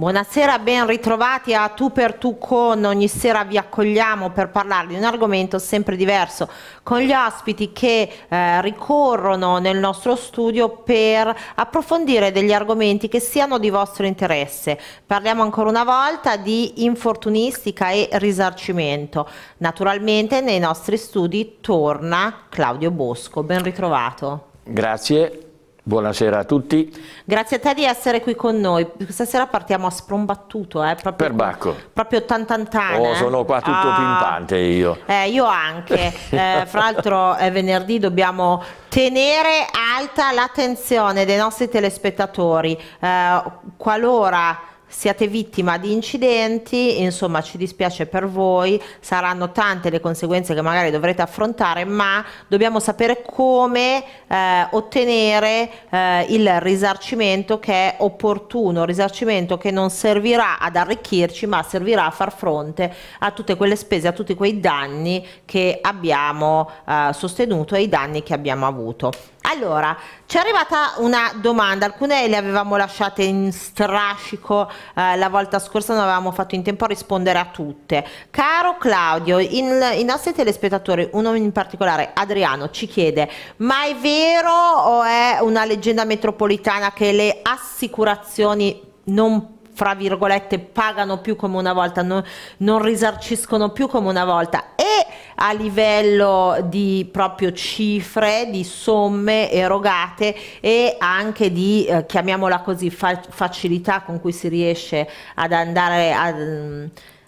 Buonasera, ben ritrovati a Tu per Tu con. Ogni sera vi accogliamo per parlare di un argomento sempre diverso con gli ospiti che eh, ricorrono nel nostro studio per approfondire degli argomenti che siano di vostro interesse. Parliamo ancora una volta di infortunistica e risarcimento. Naturalmente nei nostri studi torna Claudio Bosco. Ben ritrovato. Grazie, Buonasera a tutti. Grazie a te di essere qui con noi. Stasera partiamo a sprombattuto, eh, proprio, per Bacco. Proprio tantantane. Oh, sono qua eh. tutto ah, pimpante io. Eh, io anche. eh, fra l'altro è eh, venerdì, dobbiamo tenere alta l'attenzione dei nostri telespettatori. Eh, qualora siate vittima di incidenti, insomma ci dispiace per voi, saranno tante le conseguenze che magari dovrete affrontare, ma dobbiamo sapere come eh, ottenere eh, il risarcimento che è opportuno, risarcimento che non servirà ad arricchirci, ma servirà a far fronte a tutte quelle spese, a tutti quei danni che abbiamo eh, sostenuto e i danni che abbiamo avuto. Allora, ci è arrivata una domanda, alcune le avevamo lasciate in strascico eh, la volta scorsa, non avevamo fatto in tempo a rispondere a tutte. Caro Claudio, in, i nostri telespettatori, uno in particolare, Adriano, ci chiede, ma è vero o è una leggenda metropolitana che le assicurazioni non possono fra virgolette pagano più come una volta, non, non risarciscono più come una volta e a livello di proprio cifre, di somme erogate e anche di, eh, chiamiamola così, fa facilità con cui si riesce ad andare a, mm,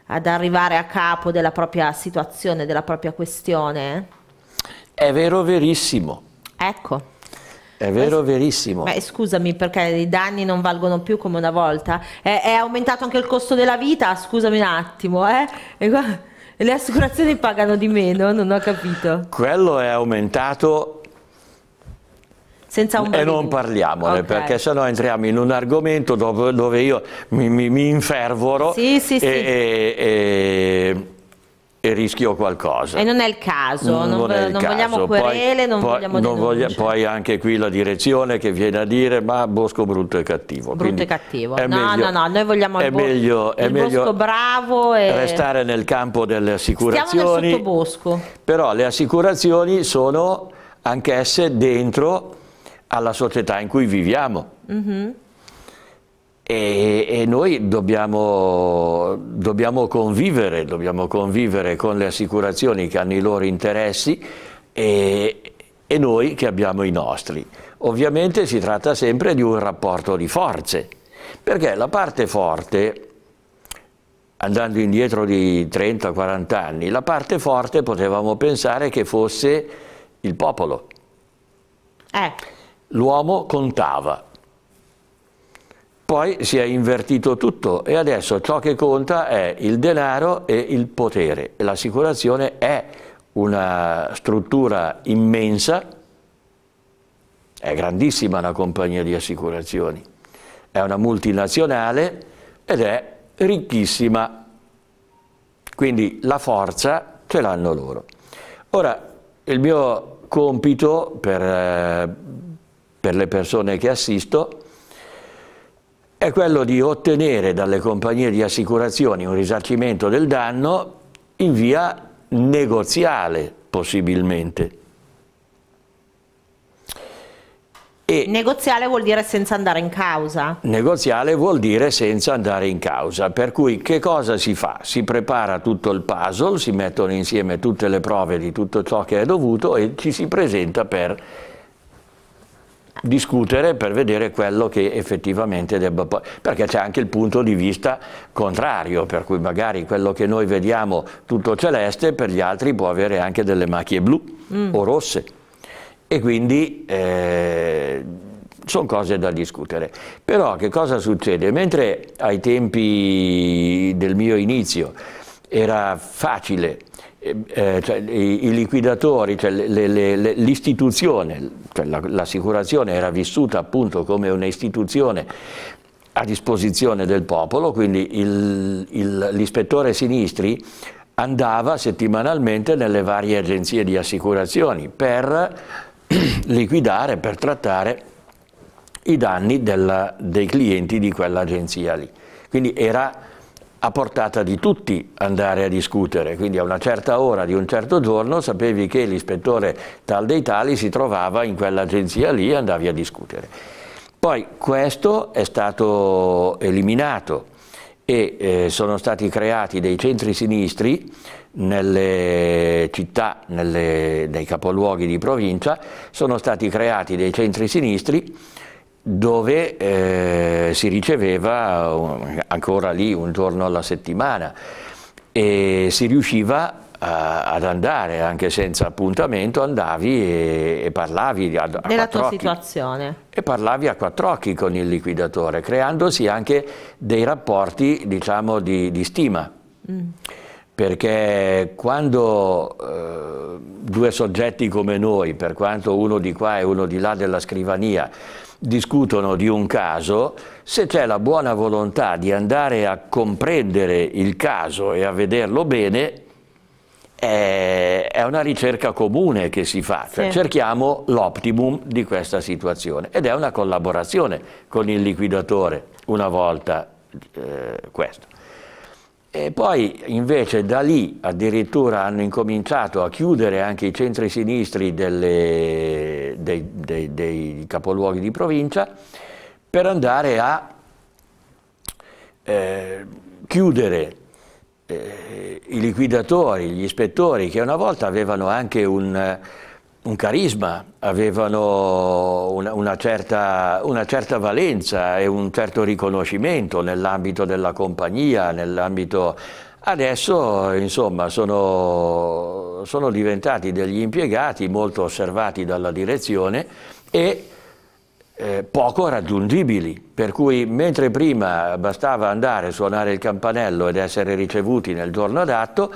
ad arrivare a capo della propria situazione, della propria questione? È vero verissimo. Ecco. È vero, ma, verissimo. Beh, scusami perché i danni non valgono più come una volta. È, è aumentato anche il costo della vita, scusami un attimo, eh? E guarda, le assicurazioni pagano di meno, non ho capito. Quello è aumentato Senza un e non parliamone okay. perché sennò entriamo in un argomento dove, dove io mi, mi, mi infervoro sì, sì, e, sì. E, e, e rischio qualcosa. E non è il caso, non, non, non caso. vogliamo querele, poi, non poi, vogliamo non voglia, Poi anche qui la direzione che viene a dire ma Bosco brutto e cattivo. Brutto Quindi e cattivo, no meglio, no no, noi vogliamo è il, meglio, il è Bosco bravo e... Restare nel campo delle assicurazioni. Stiamo nel sottobosco. Però le assicurazioni sono anch'esse dentro alla società in cui viviamo. Mm -hmm. E, e, noi dobbiamo, dobbiamo, convivere, dobbiamo convivere con le assicurazioni che hanno i loro interessi e, e noi che abbiamo i nostri. Ovviamente si tratta sempre di un rapporto di forze, perché la parte forte, andando indietro di 30-40 anni, la parte forte potevamo pensare che fosse il popolo. Eh. L'uomo contava, poi si è invertito tutto e adesso ciò che conta è il denaro e il potere. L'assicurazione è una struttura immensa, è grandissima la compagnia di assicurazioni, è una multinazionale ed è ricchissima. Quindi la forza ce l'hanno loro. Ora, il mio compito per, eh, per le persone che assisto è quello di ottenere dalle compagnie di assicurazioni un risarcimento del danno in via negoziale possibilmente. E negoziale vuol dire senza andare in causa? Negoziale vuol dire senza andare in causa, per cui che cosa si fa? Si prepara tutto il puzzle, si mettono insieme tutte le prove di tutto ciò che è dovuto e ci si presenta per discutere per vedere quello che effettivamente debba poi, perché c'è anche il punto di vista contrario, per cui magari quello che noi vediamo tutto celeste per gli altri può avere anche delle macchie blu mm. o rosse e quindi eh, sono cose da discutere. Però che cosa succede? Mentre ai tempi del mio inizio era facile eh, eh, cioè, i, i, liquidatori, cioè, l'istituzione, cioè, l'assicurazione era vissuta appunto come un'istituzione a disposizione del popolo, quindi l'ispettore Sinistri andava settimanalmente nelle varie agenzie di assicurazioni per liquidare, per trattare i danni della, dei clienti di quell'agenzia lì. Quindi era a portata di tutti andare a discutere, quindi a una certa ora di un certo giorno sapevi che l'ispettore tal dei tali si trovava in quell'agenzia lì e andavi a discutere. Poi questo è stato eliminato e eh, sono stati creati dei centri sinistri nelle città, nelle, nei capoluoghi di provincia, sono stati creati dei centri sinistri dove eh, si riceveva ancora lì un giorno alla settimana e si riusciva a, ad andare anche senza appuntamento, andavi e, e parlavi a, a della tua occhi, situazione e parlavi a quattro occhi con il liquidatore, creandosi anche dei rapporti diciamo di, di stima. Mm perché quando eh, due soggetti come noi, per quanto uno di qua e uno di là della scrivania, discutono di un caso, se c'è la buona volontà di andare a comprendere il caso e a vederlo bene, è una ricerca comune che si fa, cioè, sì. cerchiamo l'optimum di questa situazione ed è una collaborazione con il liquidatore una volta eh, questo. E poi invece da lì addirittura hanno incominciato a chiudere anche i centri sinistri delle, dei, dei, dei, capoluoghi di provincia per andare a eh, chiudere eh, i liquidatori, gli ispettori che una volta avevano anche un un carisma, avevano una, una, certa, una, certa, valenza e un certo riconoscimento nell'ambito della compagnia, nell'ambito... Adesso, insomma, sono, sono diventati degli impiegati molto osservati dalla direzione e eh, poco raggiungibili, per cui mentre prima bastava andare, suonare il campanello ed essere ricevuti nel giorno adatto,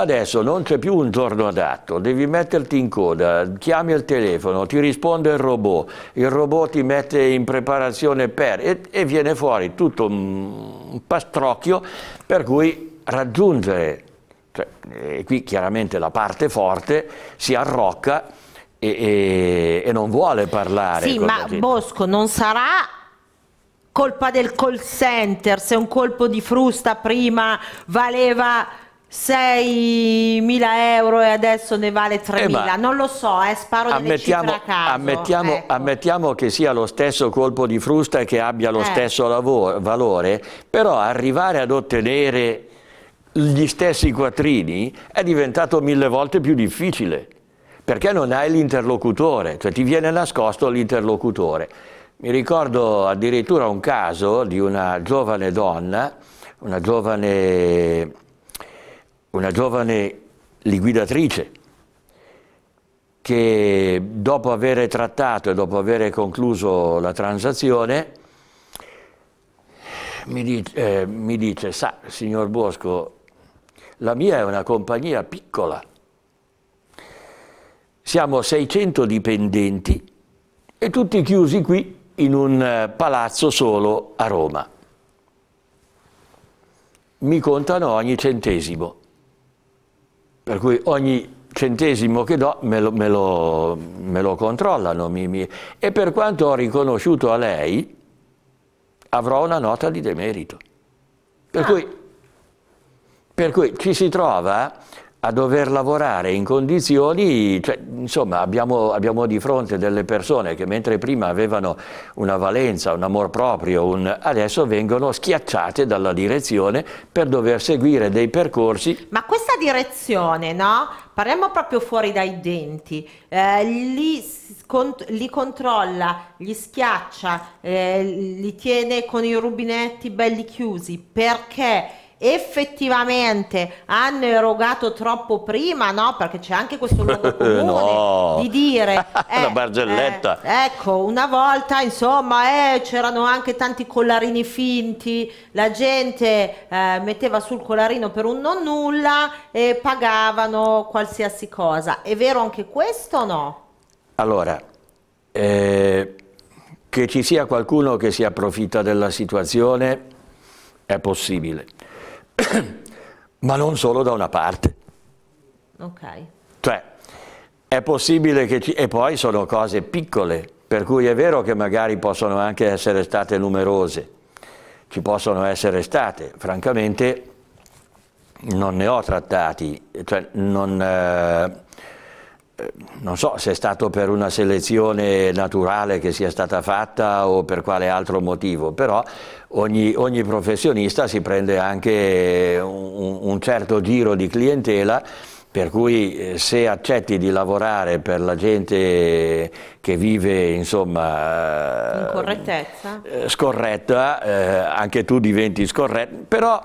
Adesso non c'è più un giorno adatto, devi metterti in coda, chiami il telefono, ti risponde il robot, il robot ti mette in preparazione per e, e viene fuori tutto un pastrocchio per cui raggiungere, cioè, e eh, qui chiaramente la parte forte si arrocca e, e, e non vuole parlare. Sì, ma tipo. Bosco non sarà colpa del call center se un colpo di frusta prima valeva 6.000 euro e adesso ne vale 3.000, eh non lo so, eh, sparo ammettiamo, a caso. Ammettiamo, ecco. ammettiamo, che sia lo stesso colpo di frusta e che abbia lo eh. stesso lavoro, valore, però arrivare ad ottenere gli stessi quattrini è diventato mille volte più difficile, perché non hai l'interlocutore, cioè ti viene nascosto l'interlocutore. Mi ricordo addirittura un caso di una giovane donna, una giovane una giovane liquidatrice che dopo aver trattato e dopo aver concluso la transazione mi, dice, eh, mi dice sa signor Bosco, la mia è una compagnia piccola, siamo 600 dipendenti e tutti chiusi qui in un eh, palazzo solo a Roma. Mi contano ogni centesimo per cui ogni centesimo che do me lo, me lo, me lo controllano. Mi, mi... E per quanto ho riconosciuto a lei, avrò una nota di demerito. Per, ah. cui, per cui ci si trova a dover lavorare in condizioni, cioè, insomma abbiamo, abbiamo, di fronte delle persone che mentre prima avevano una valenza, un amor proprio, un, adesso vengono schiacciate dalla direzione per dover seguire dei percorsi. Ma questa direzione, no? Parliamo proprio fuori dai denti, eh, li, cont li, controlla, li schiaccia, eh, li tiene con i rubinetti belli chiusi perché effettivamente hanno erogato troppo prima, no? Perché c'è anche questo luogo comune no. di dire eh, la bargelletta. Eh, ecco, una volta, insomma, eh, c'erano anche tanti collarini finti, la gente eh, metteva sul collarino per un non nulla e pagavano qualsiasi cosa. È vero anche questo o no? Allora, eh, che ci sia qualcuno che si approfitta della situazione è possibile ma non solo da una parte. Ok. Cioè, è possibile che ci... e poi sono cose piccole, per cui è vero che magari possono anche essere state numerose, ci possono essere state, francamente non ne ho trattati, cioè non... Eh eh, non so se è stato per una selezione naturale che sia stata fatta o per quale altro motivo, però ogni, ogni professionista si prende anche un, un certo giro di clientela per cui eh, se accetti di lavorare per la gente che vive insomma In eh, scorretta eh, anche tu diventi scorretto però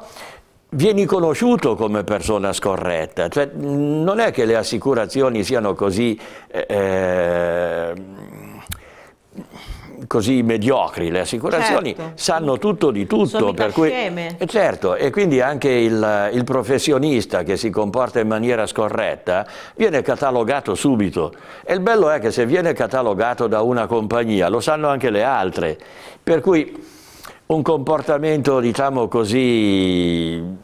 vieni conosciuto come persona scorretta, cioè, non è che le assicurazioni siano così, eh, eh così mediocri, le assicurazioni certo. sanno tutto di tutto, per cui, eh, certo, e quindi anche il, il professionista che si comporta in maniera scorretta viene catalogato subito e il bello è che se viene catalogato da una compagnia lo sanno anche le altre, per cui un comportamento diciamo così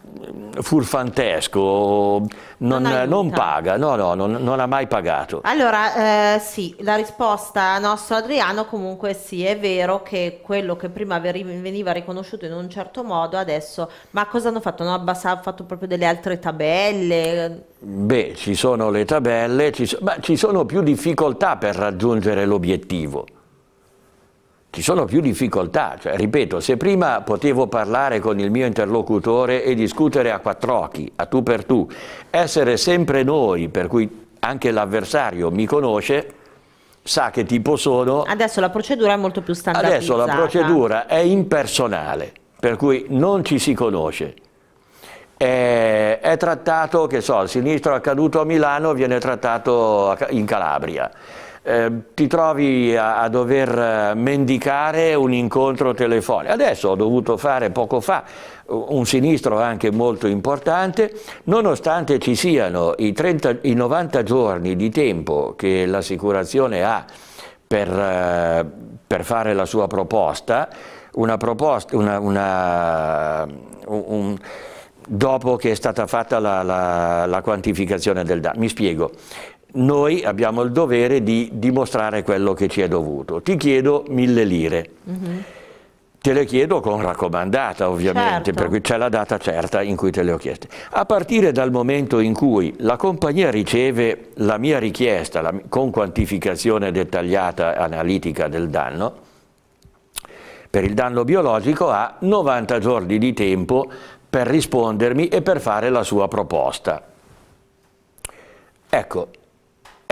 furfantesco non, non, non paga, no, no, non, non, ha mai pagato. Allora eh, sì, la risposta a nostro Adriano comunque sì, è vero che quello che prima veniva riconosciuto in un certo modo adesso, ma cosa hanno fatto? Hanno abbassato, fatto proprio delle altre tabelle? Beh, ci sono le tabelle, ci so, ma ci sono più difficoltà per raggiungere l'obiettivo ci sono più difficoltà, cioè, ripeto, se prima potevo parlare con il mio interlocutore e discutere a quattro occhi, a tu per tu, essere sempre noi, per cui anche l'avversario mi conosce, sa che tipo sono. Adesso la procedura è molto più standardizzata. Adesso la procedura è impersonale, per cui non ci si conosce. È, è trattato, che so, il sinistro accaduto a Milano viene trattato in Calabria Ehm, ti trovi a, a, dover eh, mendicare un incontro telefonico. Adesso ho dovuto fare poco fa eh, un sinistro anche molto importante, nonostante ci siano i, 30, i 90 giorni di tempo che l'assicurazione ha per, eh, per, fare la sua proposta, una proposta una, una, un, un, dopo che è stata fatta la, la, la quantificazione del danno. Mi spiego, noi abbiamo il dovere di dimostrare quello che ci è dovuto. Ti chiedo mille lire. Mm -hmm. Te le chiedo con raccomandata ovviamente, certo. per cui c'è la data certa in cui te le ho chieste. A partire dal momento in cui la compagnia riceve la mia richiesta la, con quantificazione dettagliata analitica del danno, per il danno biologico ha 90 giorni di tempo per rispondermi e per fare la sua proposta. Ecco,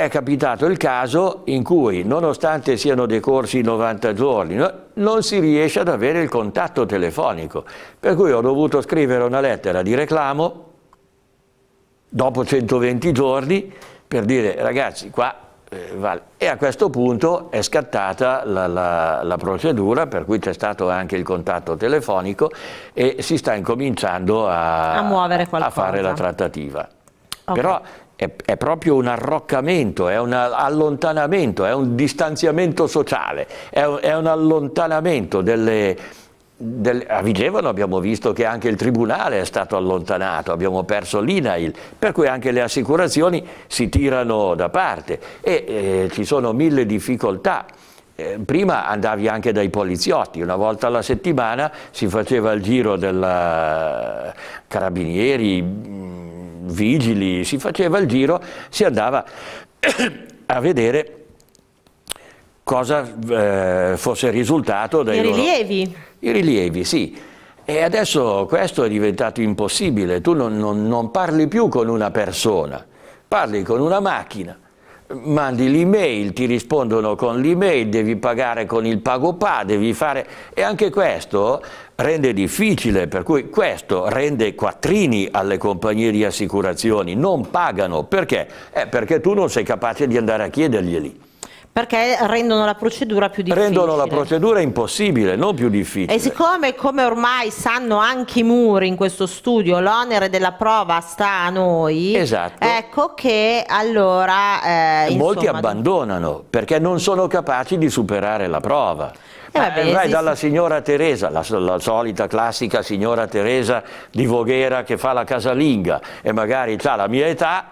è capitato il caso in cui, nonostante siano decorsi 90 giorni, non si riesce ad avere il contatto telefonico. Per cui ho dovuto scrivere una lettera di reclamo dopo 120 giorni per dire ragazzi qua eh, vale. E a questo punto è scattata la, la, la procedura per cui c'è stato anche il contatto telefonico e si sta incominciando a, a, a fare la trattativa. Okay. Però è, è, proprio un arroccamento, è un allontanamento, è un distanziamento sociale, è un, è un allontanamento delle, del, a Vigevano abbiamo visto che anche il tribunale è stato allontanato, abbiamo perso l'INAIL, per cui anche le assicurazioni si tirano da parte e eh, ci sono mille difficoltà. Eh, prima andavi anche dai poliziotti, una volta alla settimana si faceva il giro della eh, carabinieri, mm, vigili, si faceva il giro, si andava a vedere cosa eh, fosse risultato dai I rilievi. Loro... I rilievi, sì. E adesso questo è diventato impossibile, tu non, non, non parli più con una persona, parli con una macchina mandi l'email, ti rispondono con l'email, devi pagare con il pagopà, devi fare... E anche questo rende difficile, per cui questo rende quattrini alle compagnie di assicurazioni, non pagano, perché? Eh, perché tu non sei capace di andare a chiederglieli. Perché rendono la procedura più difficile. Rendono la procedura impossibile, non più difficile. E siccome, come ormai sanno anche i muri in questo studio, l'onere della prova sta a noi, esatto. ecco che allora... Eh, Molti abbandonano perché non sono capaci di superare la prova. Eh, vabbè, eh, vai sì, dalla signora Teresa, la, la, solita classica signora Teresa di Voghera che fa la casalinga e magari ha la mia età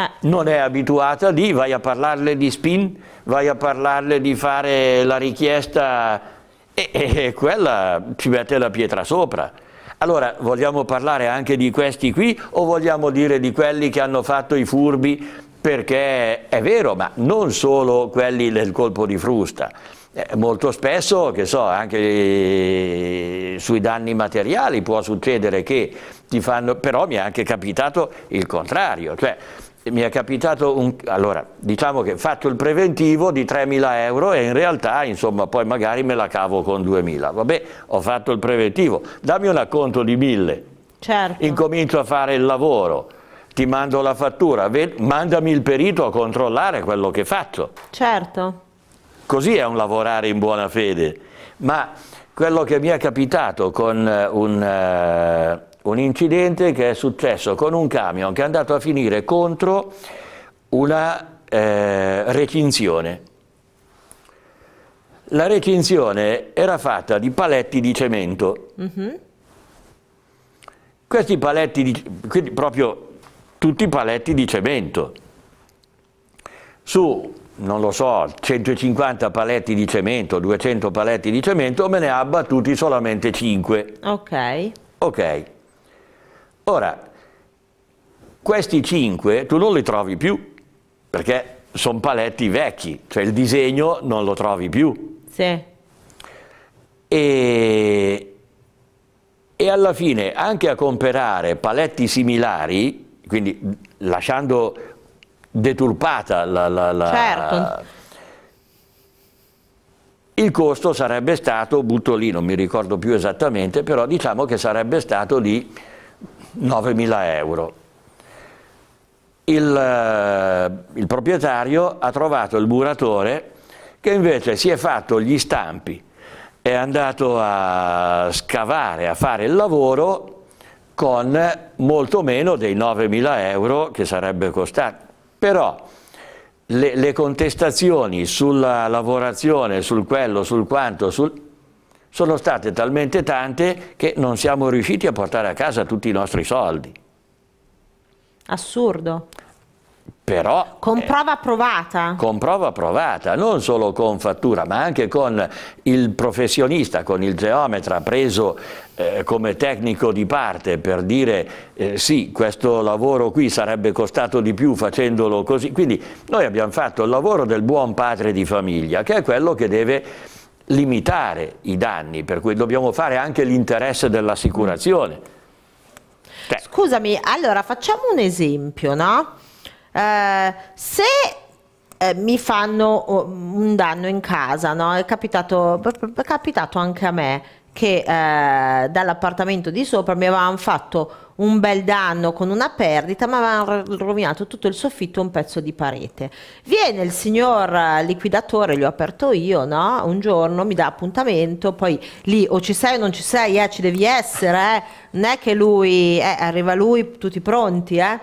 eh. non è abituata lì, vai a parlarle di spin, vai a parlarle di fare la richiesta e, e quella ci mette la pietra sopra. Allora, vogliamo parlare anche di questi qui o vogliamo dire di quelli che hanno fatto i furbi? Perché è vero, ma non solo quelli del colpo di frusta. Eh, molto spesso, che so, anche eh, sui danni materiali può succedere che ti fanno, però mi è anche capitato il contrario, cioè mi è capitato un, allora diciamo che ho fatto il preventivo di 3.000 euro e in realtà insomma poi magari me la cavo con 2.000, vabbè ho fatto il preventivo, dammi un acconto di 1.000, certo. incomincio a fare il lavoro, ti mando la fattura, mandami il perito a controllare quello che faccio. Certo. Così è un lavorare in buona fede, ma quello che mi è capitato con eh, un... Eh, un incidente che è successo con un camion che è andato a finire contro una eh, recinzione. La recinzione era fatta di paletti di cemento. Mm -hmm. Questi paletti, di, quindi proprio tutti i paletti di cemento, su, non lo so, 150 paletti di cemento, 200 paletti di cemento, me ne ha abbattuti solamente 5. Ok. Ok. Ora, questi cinque tu non li trovi più, perché sono paletti vecchi, cioè il disegno non lo trovi più. Sì. E, e alla fine anche a comprare paletti similari, quindi lasciando deturpata la... la, la certo. Il costo sarebbe stato, butto lì, non mi ricordo più esattamente, però diciamo che sarebbe stato di 9.000 euro. Il, eh, il proprietario ha trovato il muratore che invece si è fatto gli stampi, è andato a scavare, a fare il lavoro con molto meno dei 9.000 euro che sarebbe costato. Però le, le contestazioni sulla lavorazione, sul quello, sul quanto, sul, sono state talmente tante che non siamo riusciti a portare a casa tutti i nostri soldi. Assurdo. Però, con eh, prova provata. Con prova provata, non solo con fattura, ma anche con il professionista, con il geometra preso eh, come tecnico di parte per dire eh, sì, questo lavoro qui sarebbe costato di più facendolo così. Quindi noi abbiamo fatto il lavoro del buon padre di famiglia, che è quello che deve limitare i danni, per cui dobbiamo fare anche l'interesse dell'assicurazione. Cioè. Scusami, allora facciamo un esempio, no? Eh, se eh, mi fanno oh, un danno in casa, no? è, capitato, è capitato anche a me che eh, dall'appartamento di sopra mi avevano fatto un un bel danno con una perdita, ma avevano rovinato tutto il soffitto e un pezzo di parete. Viene il signor eh, liquidatore, gli ho aperto io, no? Un giorno mi dà appuntamento, poi lì o ci sei o non ci sei, eh, ci devi essere, eh? Non è che lui, eh, arriva lui tutti pronti, eh?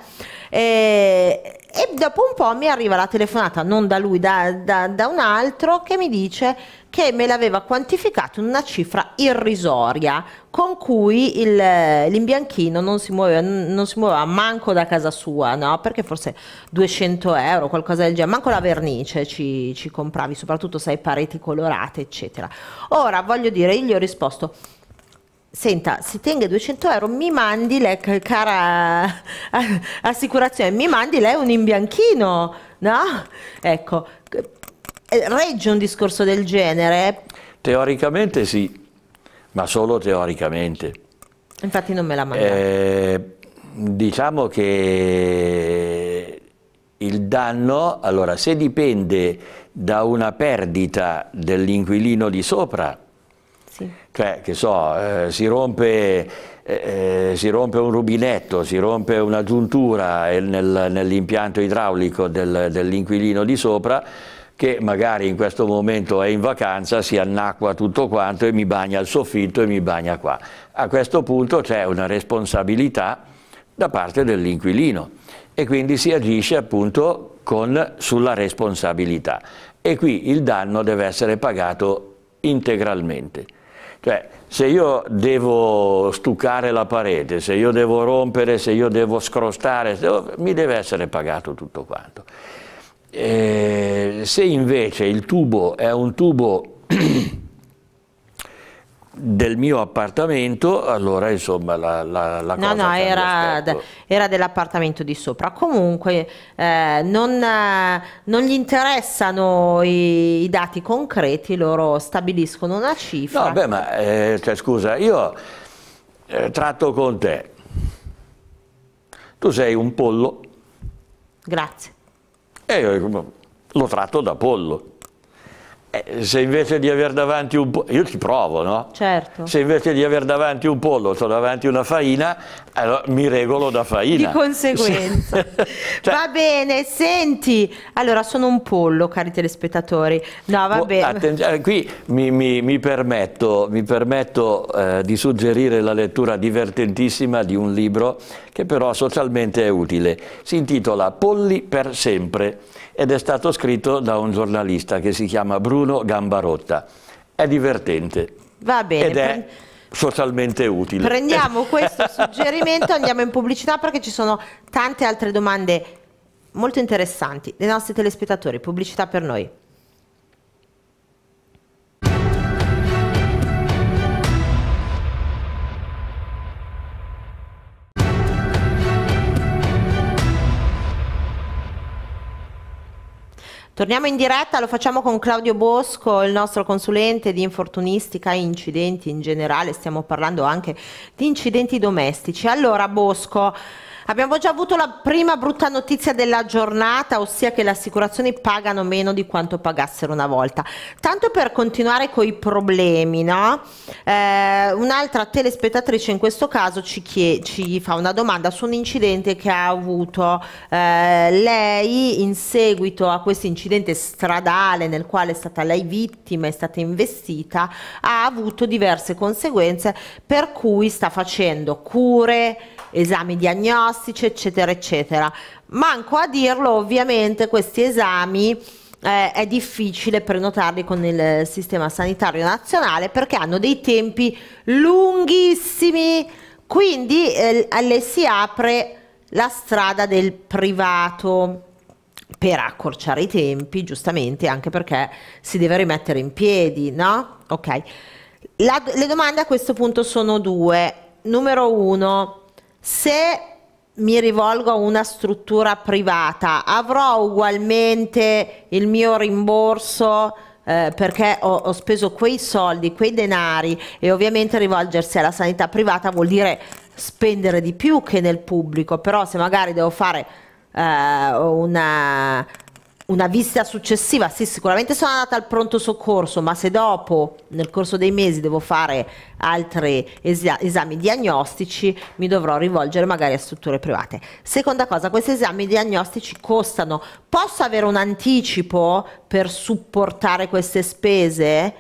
E e dopo un po' mi arriva la telefonata, non da lui, da, da, da un altro, che mi dice che me l'aveva quantificato in una cifra irrisoria con cui il, l'imbianchino non si, muoveva, non si muoveva manco da casa sua, no? perché forse 200 euro, qualcosa del genere, manco la vernice ci, ci compravi, soprattutto se hai pareti colorate, eccetera. Ora voglio dire, io gli ho risposto senta, se tenga 200 euro mi mandi lei, cara assicurazione, mi mandi lei un imbianchino, no? Ecco, eh, regge un discorso del genere? Teoricamente sì, ma solo teoricamente. Infatti non me la manda. Eh, diciamo che il danno, allora se dipende da una perdita dell'inquilino di sopra, cioè, che so, eh, si, rompe, eh, eh, si, rompe, un rubinetto, si rompe una giuntura nel, nell'impianto idraulico del, dell'inquilino di sopra, che magari in questo momento è in vacanza, si annacqua tutto quanto e mi bagna il soffitto e mi bagna qua. A questo punto c'è una responsabilità da parte dell'inquilino e quindi si agisce appunto con, sulla responsabilità e qui il danno deve essere pagato integralmente. Cioè, se io devo stucare la parete, se io devo rompere, se io devo scrostare, devo, mi deve essere pagato tutto quanto. E eh, se invece il tubo è un tubo del mio appartamento, allora insomma la, la, la no, No, era, era dell'appartamento di sopra. Comunque eh, non, eh, non, gli interessano i, i, dati concreti, loro stabiliscono una cifra. No, beh, ma eh, cioè, scusa, io eh, tratto con te. Tu sei un pollo. Grazie. E io eh, lo tratto da pollo. Eh, se invece di avere davanti un pollo, io ci provo, no? Certo. Se invece di avere davanti un pollo ho davanti una faina, allora mi regolo da faina. Di conseguenza. cioè... Va bene, senti, allora sono un pollo, cari telespettatori. No, va bene. Eh, qui mi, mi, mi, permetto, mi permetto eh, di suggerire la lettura divertentissima di un libro che però socialmente è utile. Si intitola Polli per sempre ed è stato scritto da un giornalista che si chiama Bruno Gambarotta. È divertente. Va bene. Ed è socialmente utile. Prendiamo questo suggerimento, andiamo in pubblicità perché ci sono tante altre domande molto interessanti dei nostri telespettatori. Pubblicità per noi. Torniamo in diretta, lo facciamo con Claudio Bosco, il nostro consulente di infortunistica e incidenti in generale, stiamo parlando anche di incidenti domestici. Allora Bosco, Abbiamo già avuto la prima brutta notizia della giornata, ossia che le assicurazioni pagano meno di quanto pagassero una volta. Tanto per continuare con i problemi, no? eh, un'altra telespettatrice in questo caso ci, ci, fa una domanda su un incidente che ha avuto eh, lei in seguito a questo incidente stradale nel quale è stata lei vittima, è stata investita, ha avuto diverse conseguenze per cui sta facendo cure esami diagnostici, eccetera, eccetera. Manco a dirlo, ovviamente questi esami eh, è difficile prenotarli con il sistema sanitario nazionale perché hanno dei tempi lunghissimi, quindi eh, le si apre la strada del privato per accorciare i tempi, giustamente, anche perché si deve rimettere in piedi, no? Ok. La, le domande a questo punto sono due. Numero uno, se mi rivolgo a una struttura privata, avrò ugualmente il mio rimborso eh, perché ho, ho, speso quei soldi, quei denari e ovviamente rivolgersi alla sanità privata vuol dire spendere di più che nel pubblico, però se magari devo fare eh, una una visita successiva, sì sicuramente sono andata al pronto soccorso, ma se dopo nel corso dei mesi devo fare altri esa esami diagnostici mi dovrò rivolgere magari a strutture private. Seconda cosa, questi esami diagnostici costano, posso avere un anticipo per supportare queste spese?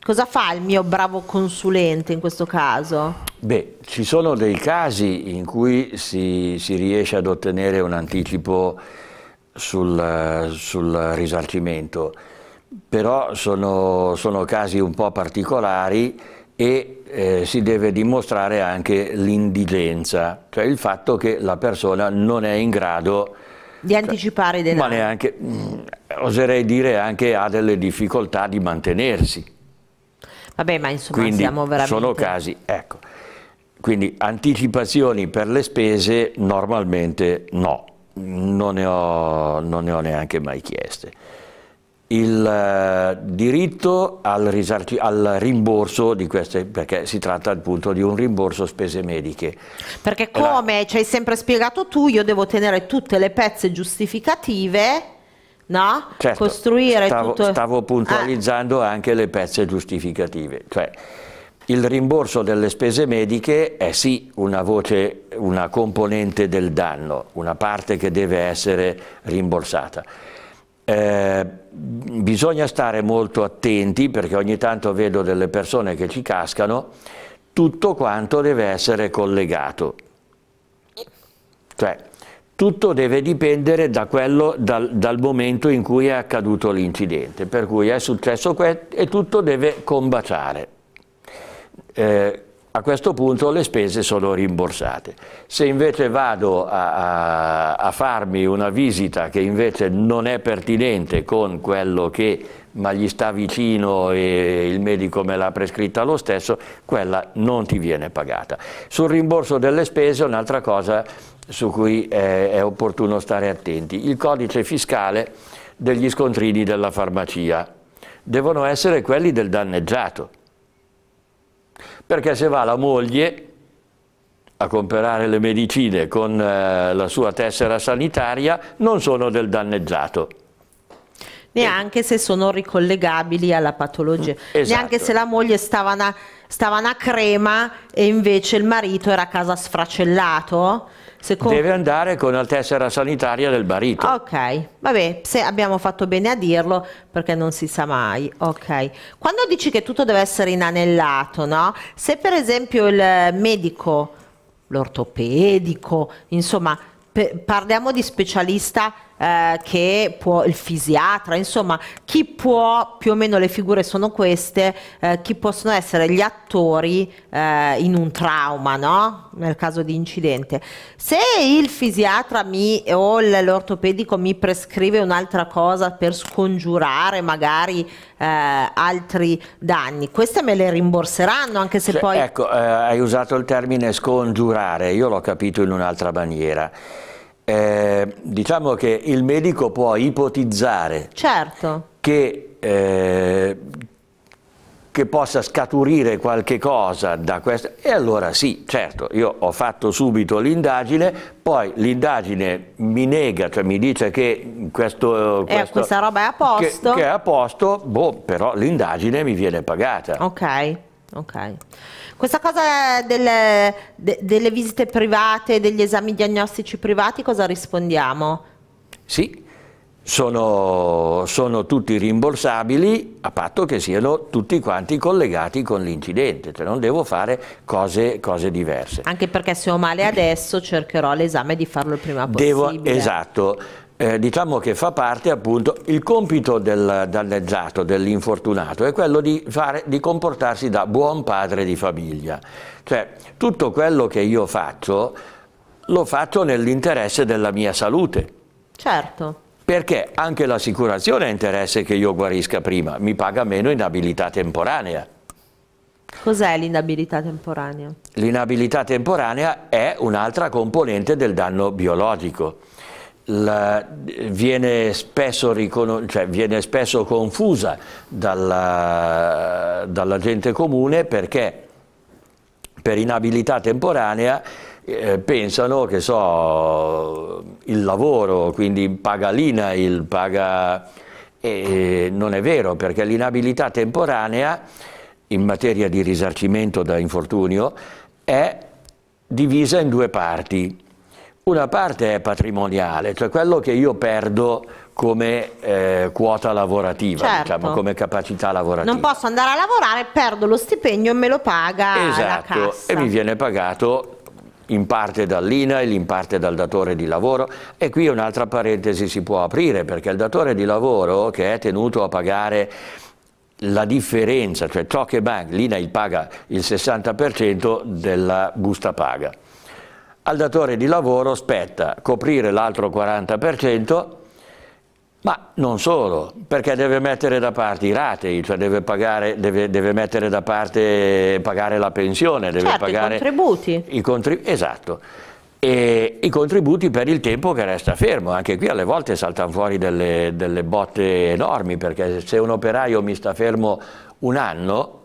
Cosa fa il mio bravo consulente in questo caso? Beh, ci sono dei casi in cui si, si riesce ad ottenere un anticipo sul, sul risarcimento, però sono, sono, casi un po' particolari e eh, si deve dimostrare anche l'indigenza, cioè il fatto che la persona non è in grado di anticipare i denari. Ma neanche, mm, oserei dire anche ha delle difficoltà di mantenersi. Vabbè, ma insomma Quindi siamo veramente... sono casi, ecco. Quindi anticipazioni per le spese normalmente no non ne ho, non ne ho neanche mai chieste. Il eh, diritto al, al, rimborso di queste, perché si tratta appunto di un rimborso spese mediche. Perché come La... ci hai sempre spiegato tu, io devo tenere tutte le pezze giustificative no? Certo, costruire stavo, tutto... stavo puntualizzando ah. anche le pezze giustificative. Cioè, il rimborso delle spese mediche è sì una voce, una componente del danno, una parte che deve essere rimborsata. Eh, bisogna stare molto attenti perché ogni tanto vedo delle persone che ci cascano, tutto quanto deve essere collegato. Cioè, tutto deve dipendere da quello, dal, dal, momento in cui è accaduto l'incidente, per cui è successo questo e tutto deve combaciare eh, a questo punto le spese sono rimborsate. Se invece vado a, a, a, farmi una visita che invece non è pertinente con quello che ma gli sta vicino e il medico me l'ha prescritta lo stesso, quella non ti viene pagata. Sul rimborso delle spese un'altra cosa su cui è, eh, è opportuno stare attenti, il codice fiscale degli scontrini della farmacia devono essere quelli del danneggiato perché se va la moglie a comprare le medicine con eh, la sua tessera sanitaria non sono del danneggiato. Neanche se sono ricollegabili alla patologia, mm, esatto. neanche se la moglie stava una, stava una crema e invece il marito era a casa sfracellato Secondo... Deve andare con la tessera sanitaria del barito. Ok, vabbè, se abbiamo fatto bene a dirlo, perché non si sa mai. Ok, quando dici che tutto deve essere inanellato, no? Se per esempio il medico, l'ortopedico, insomma, parliamo di specialista eh, che può il fisiatra, insomma, chi può, più o meno le figure sono queste, eh, chi possono essere gli attori eh, in un trauma, no? Nel caso di incidente. Se il fisiatra mi, o l'ortopedico mi prescrive un'altra cosa per scongiurare magari eh, altri danni, queste me le rimborseranno anche se cioè, poi... Ecco, eh, hai usato il termine scongiurare, io l'ho capito in un'altra maniera eh, diciamo che il medico può ipotizzare certo. che, eh, che, possa scaturire qualche cosa da questo, e allora sì, certo, io ho fatto subito l'indagine, poi l'indagine mi nega, cioè mi dice che questo, eh, questo, eh, questa roba è a posto, che, che è a posto, boh, però l'indagine mi viene pagata. Ok, ok. Questa cosa delle, de, delle visite private, degli esami diagnostici privati, cosa rispondiamo? Sì, sono, sono, tutti rimborsabili a patto che siano tutti quanti collegati con l'incidente, cioè non devo fare cose, cose, diverse. Anche perché se ho male adesso cercherò l'esame di farlo il prima possibile. Devo, esatto eh, diciamo che fa parte appunto il compito del danneggiato, dell'infortunato, è quello di, fare, di comportarsi da buon padre di famiglia. Cioè tutto quello che io faccio lo faccio nell'interesse della mia salute. Certo perché anche l'assicurazione ha interesse che io guarisca prima, mi paga meno inabilità temporanea. Cos'è l'inabilità temporanea? L'inabilità temporanea è un'altra componente del danno biologico la, viene, spesso cioè viene, spesso confusa dalla, dalla, gente comune perché per inabilità temporanea eh, pensano che so, il lavoro, quindi paga l'INA, paga... E non è vero perché l'inabilità temporanea in materia di risarcimento da infortunio è divisa in due parti una parte è patrimoniale, cioè quello che io perdo come eh, quota lavorativa, certo. diciamo, come capacità lavorativa. Non posso andare a lavorare, perdo lo stipendio e me lo paga esatto, e mi viene pagato in parte dall'INAIL, in parte dal datore di lavoro e qui un'altra parentesi si può aprire perché il datore di lavoro che è tenuto a pagare la differenza, cioè ciò che l'INAIL paga il 60% della busta paga al datore di lavoro spetta coprire l'altro 40%, ma non solo, perché deve mettere da parte i ratei, cioè deve, pagare, deve, deve mettere da parte pagare la pensione, deve certo, pagare i contributi. I contri esatto. E i contributi per il tempo che resta fermo, anche qui alle volte saltano fuori delle, delle botte enormi, perché se un operaio mi sta fermo un anno,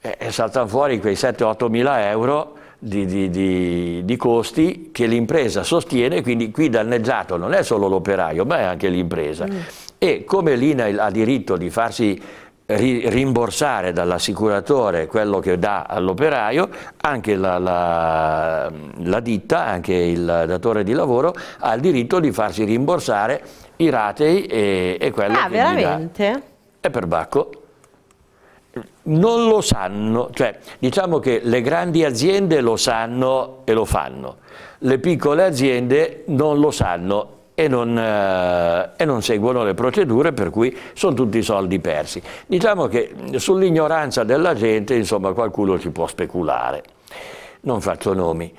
eh, saltano fuori quei 7-8 mila euro di, di, di, di, costi che l'impresa sostiene, quindi qui danneggiato non è solo l'operaio, ma è anche l'impresa. Mm. E come l'INAIL ha diritto di farsi ri rimborsare dall'assicuratore quello che dà all'operaio, anche la, la, la ditta, anche il datore di lavoro, ha il diritto di farsi rimborsare i ratei e, e quello ah, che veramente? gli dà. È perbacco non lo sanno, cioè diciamo che le grandi aziende lo sanno e lo fanno, le piccole aziende non lo sanno e non, eh, e non, seguono le procedure per cui sono tutti soldi persi. Diciamo che sull'ignoranza della gente insomma qualcuno ci può speculare, non faccio nomi.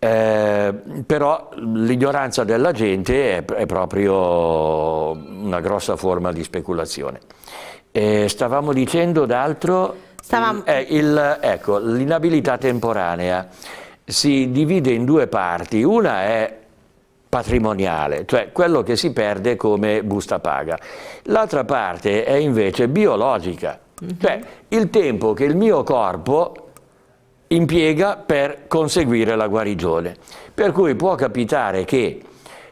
Eh, però l'ignoranza della gente è, è proprio una grossa forma di speculazione. Eh, stavamo dicendo d'altro stavamo... Eh, ecco, l'inabilità temporanea si divide in due parti, una è patrimoniale, cioè quello che si perde come busta paga, l'altra parte è invece biologica, mhm. cioè il tempo che il mio corpo impiega per conseguire la guarigione. Per cui può capitare che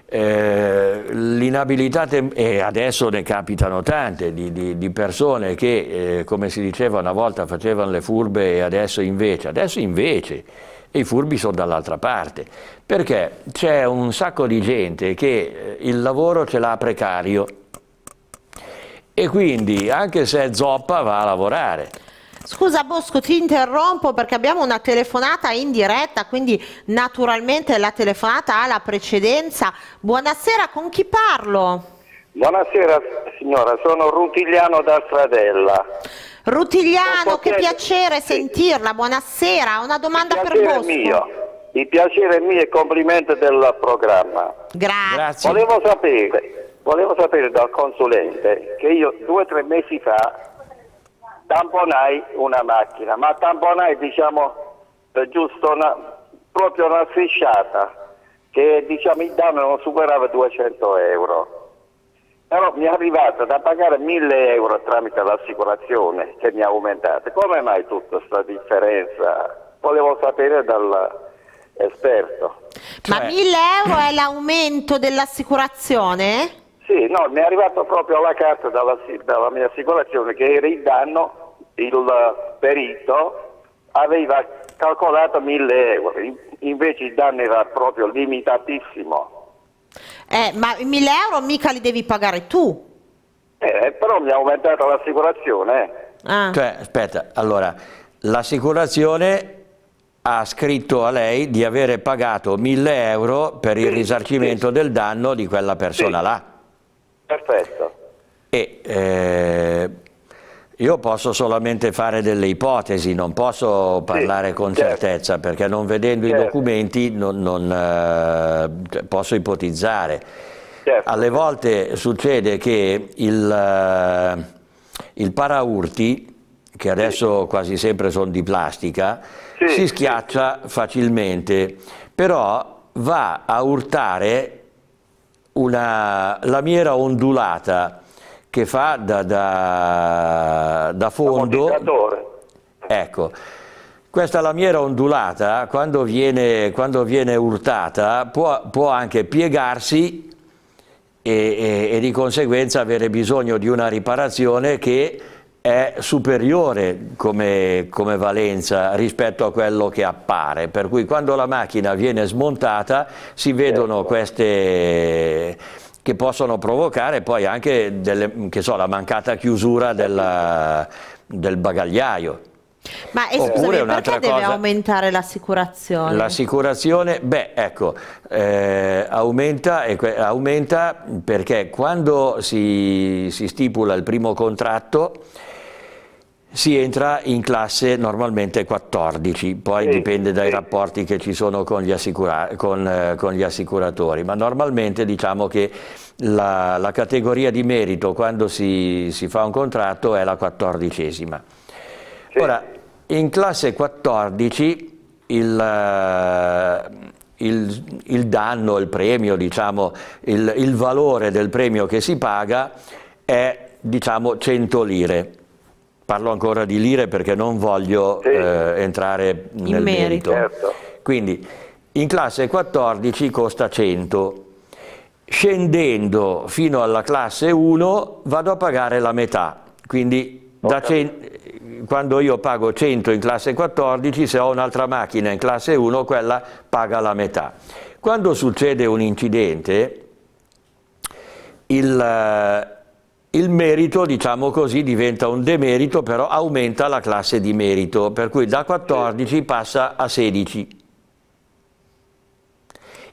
eh, l'inabilità e adesso ne capitano tante di, di, di persone che eh, come si diceva una volta facevano le furbe e adesso invece adesso invece i furbi sono dall'altra parte perché c'è un sacco di gente che eh, il lavoro ce l'ha precario e quindi anche se è zoppa va a lavorare Scusa Bosco, ti interrompo perché abbiamo una telefonata in diretta, quindi naturalmente la telefonata ha la precedenza. Buonasera, con chi parlo? Buonasera signora, sono Rutigliano da Stradella. Rutigliano, che piacere sì. sentirla, buonasera, una domanda per Bosco. Mio. Il piacere mio e complimenti del programma. Grazie. Grazie. Volevo sapere, volevo sapere dal consulente che io due o tre mesi fa tamponai una macchina, ma tamponai diciamo eh, giusto una, proprio una fisciata che diciamo il danno non superava 200 euro. Però mi è arrivato da pagare 1000 euro tramite l'assicurazione che mi ha aumentato. Come mai tutta questa differenza? Volevo sapere dall'esperto. Ma 1000 cioè euro è l'aumento dell'assicurazione? Sì, no, mi è arrivato proprio la carta dalla, dalla mia assicurazione che era il danno, il perito aveva calcolato 1000 euro, invece il danno era proprio limitatissimo. Eh, ma 1000 euro mica li devi pagare tu. Eh, però mi ha aumentato l'assicurazione. Eh. Ah. Cioè, aspetta, allora, l'assicurazione ha scritto a lei di avere pagato 1000 euro per il sì, risarcimento sì. del danno di quella persona sì. là. Perfetto. E, eh, io posso solamente fare delle ipotesi, non posso parlare sì, con certo. certezza, perché non vedendo certo. i documenti non, non eh, posso ipotizzare. Certo. Alle volte succede che il, eh, il paraurti, che adesso sì. quasi sempre sono di plastica, sì, si schiaccia facilmente, però va a urtare una lamiera ondulata che fa da, da, da fondo. Ecco, questa lamiera ondulata quando viene, quando viene urtata può, può, anche piegarsi e, e, e di conseguenza avere bisogno di una riparazione che è superiore come, come, valenza rispetto a quello che appare, per cui quando la macchina viene smontata si vedono certo. queste che possono provocare poi anche delle, so, la mancata chiusura della, del bagagliaio. Ma e eh, scusami, perché deve aumentare l'assicurazione? L'assicurazione, beh, ecco, eh, aumenta, eh, aumenta, perché quando si, si stipula il primo contratto si entra in classe normalmente 14, poi sì, dipende dai sì. rapporti che ci sono con gli, assicura con, eh, con gli assicuratori, ma normalmente diciamo che la, la categoria di merito quando si, si, fa un contratto è la quattordicesima. Sì. Ora, in classe 14 il, eh, il, il danno, il premio, diciamo, il, il valore del premio che si paga è diciamo 100 lire Parlo ancora di lire perché non voglio sì. eh, entrare In nel merito. merito. Certo. Quindi in classe 14 costa 100, scendendo fino alla classe 1 vado a pagare la metà, quindi okay. quando io pago 100 in classe 14 se ho un'altra macchina in classe 1 quella paga la metà. Quando succede un incidente il, il merito, diciamo così, diventa un demerito, però aumenta la classe di merito, per cui da 14 passa a 16.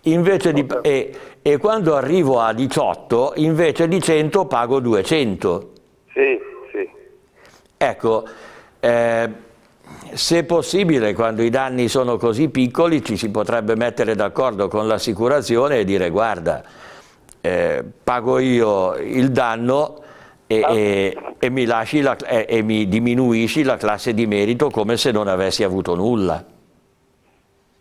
Di, e, e, quando arrivo a 18, invece di 100 pago 200. Sì, sì. Ecco, eh, se possibile, quando i danni sono così piccoli, ci si potrebbe mettere d'accordo con l'assicurazione e dire guarda, eh, pago io il danno e, ah. e, e, mi la, e, mi diminuisci la classe di merito come se non avessi avuto nulla.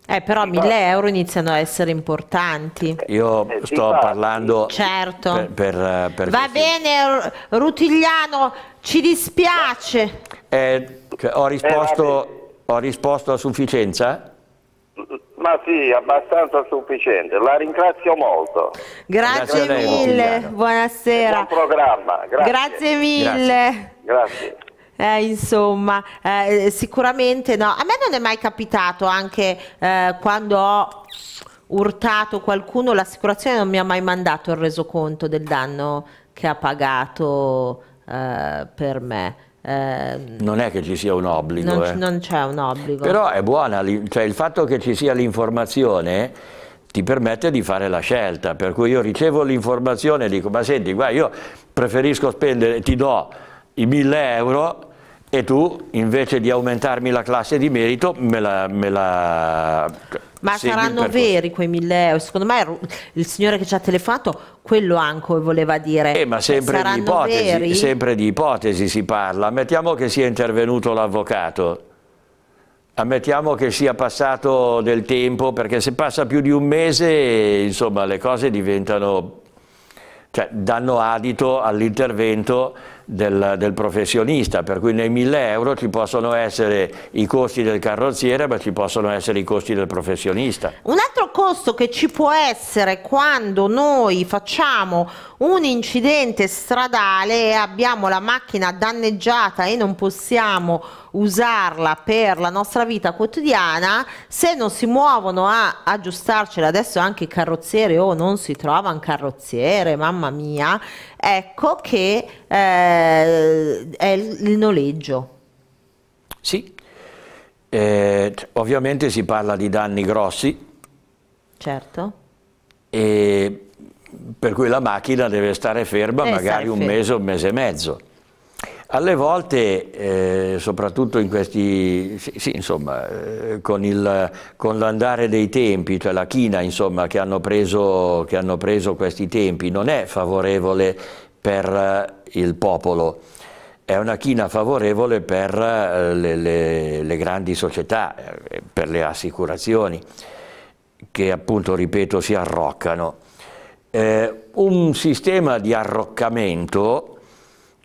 Eh, però 1000 euro iniziano a essere importanti. Io eh, sto parlando certo. per, per, per Va bene, Rutigliano, ci dispiace. Eh, ho, risposto, eh, ho risposto a sufficienza? Ma sì, abbastanza sufficiente. La ringrazio molto. Grazie, Grazie mille, buonasera. Buon programma. Grazie, Grazie mille. Grazie. Eh, insomma, eh, sicuramente no. A me non è mai capitato anche eh, quando ho urtato qualcuno, l'assicurazione non mi ha mai mandato il resoconto del danno che ha pagato eh, per me. Eh, non è che ci sia un obbligo. Non, eh. non c'è un obbligo. Però è buona, cioè il fatto che ci sia l'informazione ti permette di fare la scelta, per cui io ricevo l'informazione e dico ma senti qua io preferisco spendere, ti do i 1000 euro e tu invece di aumentarmi la classe di merito me la, me la ma saranno veri quei 1000 euro? Secondo me il signore che ci ha telefonato quello anche voleva dire. Eh, ma sempre di, ipotesi, sempre di ipotesi si parla. Ammettiamo che sia intervenuto l'avvocato. Ammettiamo che sia passato del tempo, perché se passa più di un mese, insomma, le cose diventano, cioè, danno adito all'intervento del, del, professionista, per cui nei 1000 euro ci possono essere i costi del carrozziere, ma ci possono essere i costi del professionista. Un altro costo che ci può essere quando noi facciamo un incidente stradale e abbiamo la macchina danneggiata e non possiamo usarla per la nostra vita quotidiana, se non si muovono a aggiustarcela adesso anche i carrozzieri o oh, non si trova un carrozziere, mamma mia, ecco che eh, è il noleggio. Sì, eh, ovviamente si parla di danni grossi. Certo. E per cui la macchina deve stare ferma deve magari un mese o un mese e mezzo. Alle volte, eh, soprattutto in questi, sì, sì, insomma, eh, con, con l'andare dei tempi, cioè la china insomma, che, hanno preso, che hanno preso questi tempi, non è favorevole per eh, il popolo, è una china favorevole per eh, le, le, le grandi società, eh, per le assicurazioni, che appunto, ripeto, si arroccano. Eh, un sistema di arroccamento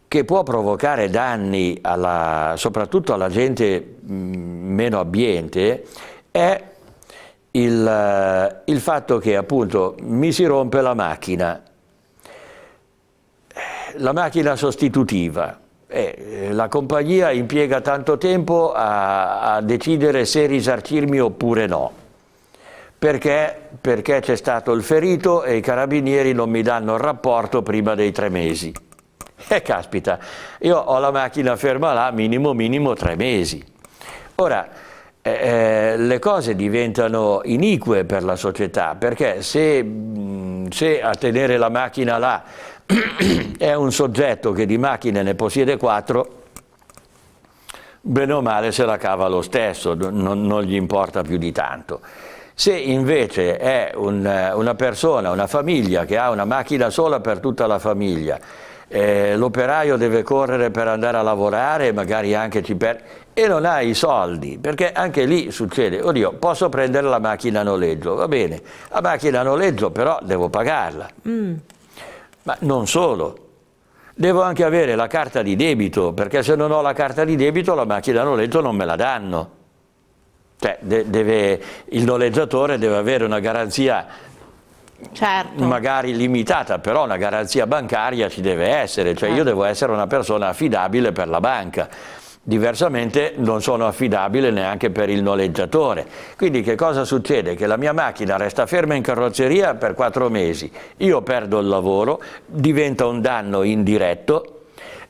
che può provocare danni alla, soprattutto alla gente mm, meno abbiente è il, il fatto che appunto mi si rompe la macchina la macchina sostitutiva. Eh, la compagnia impiega tanto tempo a, a, decidere se risarcirmi oppure no. Perché? Perché c'è stato il ferito e i carabinieri non mi danno il rapporto prima dei tre mesi. E eh, caspita, io ho la macchina ferma là minimo minimo tre mesi. Ora, eh, eh le cose diventano inique per la società, perché se, se a tenere la macchina là è un soggetto che di macchine ne possiede quattro, bene o male se la cava lo stesso, non, non gli importa più di tanto. Se invece è un, eh, una persona, una famiglia che ha una macchina sola per tutta la famiglia, eh, l'operaio deve correre per andare a lavorare, magari anche ci perde, e non ha i soldi, perché anche lì succede, oddio, posso prendere la macchina a noleggio, va bene, la macchina a noleggio però devo pagarla. Mm. Ma non solo, devo anche avere la carta di debito, perché se non ho la carta di debito la macchina a noleggio non me la danno. Cioè, de deve, il noleggiatore deve avere una garanzia certo. magari limitata, però una garanzia bancaria ci deve essere, cioè io certo. devo essere una persona affidabile per la banca diversamente non sono affidabile neanche per il noleggiatore. Quindi che cosa succede? Che la mia macchina resta ferma in carrozzeria per quattro mesi, io perdo il lavoro, diventa un danno indiretto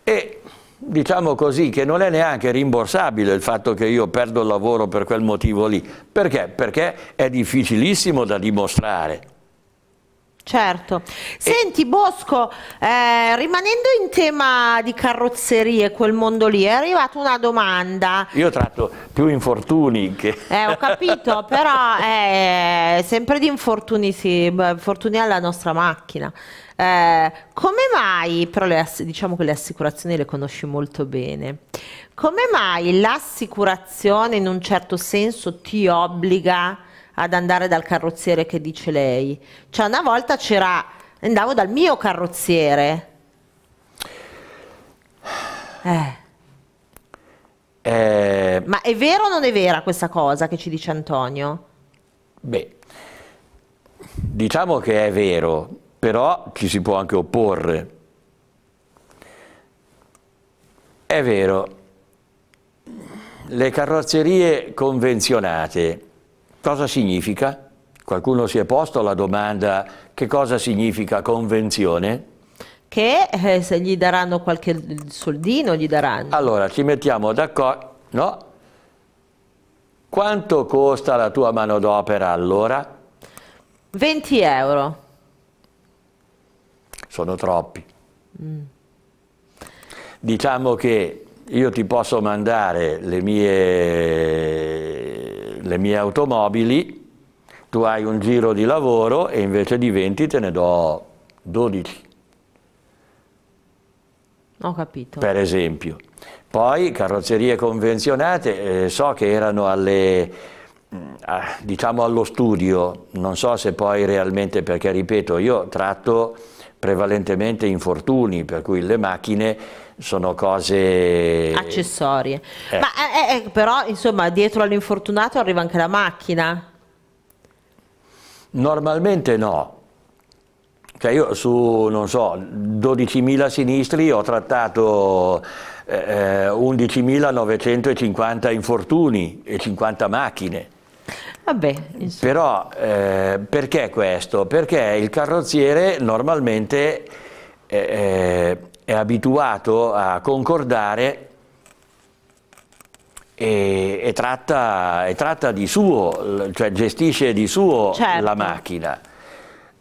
e diciamo così che non è neanche rimborsabile il fatto che io perdo il lavoro per quel motivo lì. Perché? Perché è difficilissimo da dimostrare. Certo. Senti Bosco, eh, rimanendo in tema di carrozzerie, quel mondo lì, è arrivata una domanda. Io tratto più infortuni che... Eh, ho capito, però eh, sempre di infortuni, sì, infortuni alla nostra macchina. Eh, come mai, però le, diciamo che le assicurazioni le conosci molto bene, come mai l'assicurazione in un certo senso ti obbliga a ad andare dal carrozziere che dice lei. Cioè una volta c'era, andavo dal mio carrozziere. Eh. Eh, Ma è vero o non è vera questa cosa che ci dice Antonio? Beh, diciamo che è vero, però ci si può anche opporre. È vero, le carrozzerie convenzionate Cosa significa? Qualcuno si è posto la domanda che cosa significa convenzione? Che eh, se gli daranno qualche soldino, gli daranno. Allora, ci mettiamo d'accordo, no? Quanto costa la tua manodopera all'ora? 20 euro. Sono troppi. Mm. Diciamo che io ti posso mandare le mie le mie automobili, tu hai un giro di lavoro e invece di 20 te ne do 12. Ho capito. Per esempio. Poi carrozzerie convenzionate, eh, so che erano alle, mm, ah, diciamo allo studio, non so se poi realmente, perché ripeto, io tratto prevalentemente infortuni, per cui le macchine sono cose accessorie. Eh. Ma eh, eh, eh, però insomma dietro all'infortunato arriva anche la macchina? Normalmente no. Cioè io su, non so, 12.000 sinistri ho trattato 11.950 eh, eh, infortuni e 50 macchine. Vabbè, Però eh, perché questo? Perché il carrozziere normalmente eh, è abituato a concordare e, e, tratta, e tratta, di suo, cioè gestisce di suo certo. la macchina.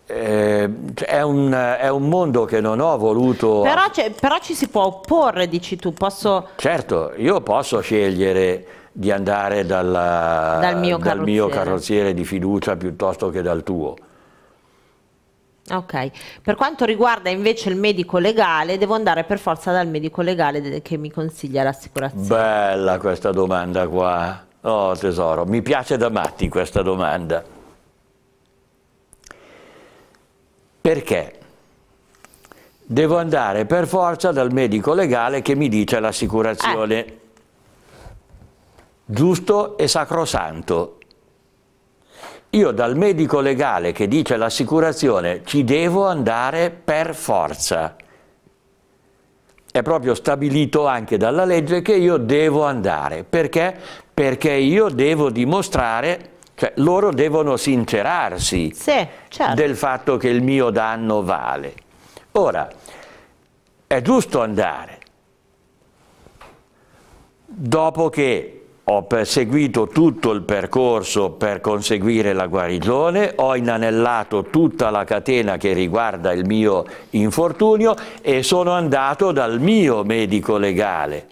Eh, è, un, è, un, mondo che non ho voluto. Però, però, ci si può opporre, dici tu. Posso... Certo, io posso scegliere di andare dalla, dal, mio dal mio carrozziere di fiducia piuttosto che dal tuo. Ok, per quanto riguarda invece il medico legale, devo andare per forza dal medico legale che mi consiglia l'assicurazione. Bella questa domanda qua. Oh tesoro, mi piace da matti questa domanda. Perché? Devo andare per forza dal medico legale che mi dice l'assicurazione. Eh. Giusto e sacrosanto io dal medico legale che dice l'assicurazione ci devo andare per forza. È proprio stabilito anche dalla legge che io devo andare. Perché? Perché io devo dimostrare, cioè loro devono sincerarsi sì, certo. del fatto che il mio danno vale. Ora, è giusto andare dopo che ho seguito tutto il percorso per conseguire la guarigione, ho inanellato tutta la catena che riguarda il mio infortunio e sono andato dal mio medico legale.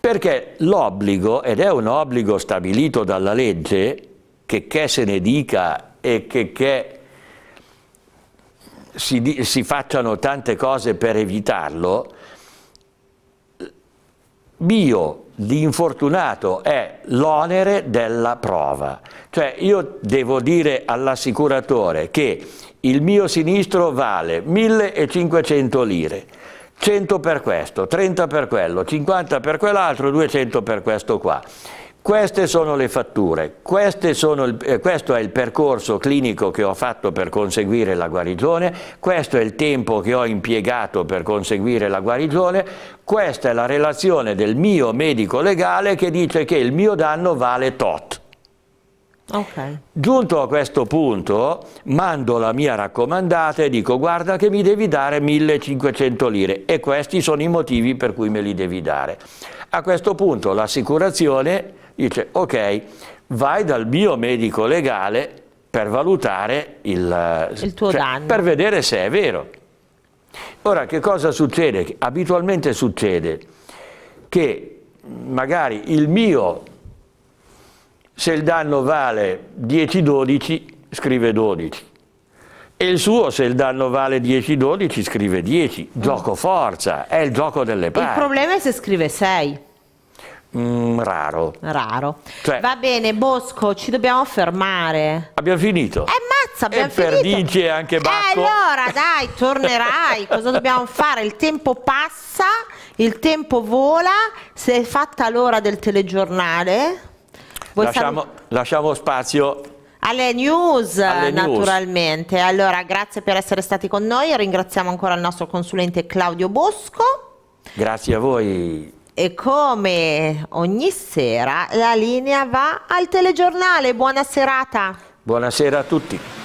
Perché l'obbligo, ed è un obbligo stabilito dalla legge, che, che se ne dica e che, che si, si facciano tante cose per evitarlo, mio l'infortunato è l'onere della prova. Cioè io devo dire all'assicuratore che il mio sinistro vale 1500 lire, 100 per questo, 30 per quello, 50 per quell'altro, 200 per questo qua. Queste sono le fatture, sono il, eh, questo è il percorso clinico che ho fatto per conseguire la guarigione, questo è il tempo che ho impiegato per conseguire la guarigione, questa è la relazione del mio medico legale che dice che il mio danno vale tot. Okay. Giunto a questo punto mando la mia raccomandata e dico guarda che mi devi dare 1500 lire e questi sono i motivi per cui me li devi dare. A questo punto l'assicurazione dice ok, vai dal mio medico legale per valutare il, eh, il tuo cioè, danno, per vedere se è vero. Ora che cosa succede? Abitualmente succede che mm, magari il mio, se il danno vale 10-12, scrive 12. E il suo, se il danno vale 10-12, scrive 10. Gioco mm. forza, è il gioco delle parti. Il problema è se scrive 6. Mm, raro. Raro. Cioè, Va bene, Bosco, ci dobbiamo fermare. Abbiamo finito. È eh, mazza, abbiamo e finito. E anche eh, Bacco. Eh, allora, dai, tornerai. Cosa dobbiamo fare? Il tempo passa, il tempo vola. Se è fatta l'ora del telegiornale... Lasciamo, lasciamo spazio alle news alle naturalmente. News. Allora, grazie per essere stati con noi. Ringraziamo ancora il nostro consulente Claudio Bosco. Grazie a voi. E come ogni sera la linea va al telegiornale. Buona serata. Buonasera a tutti.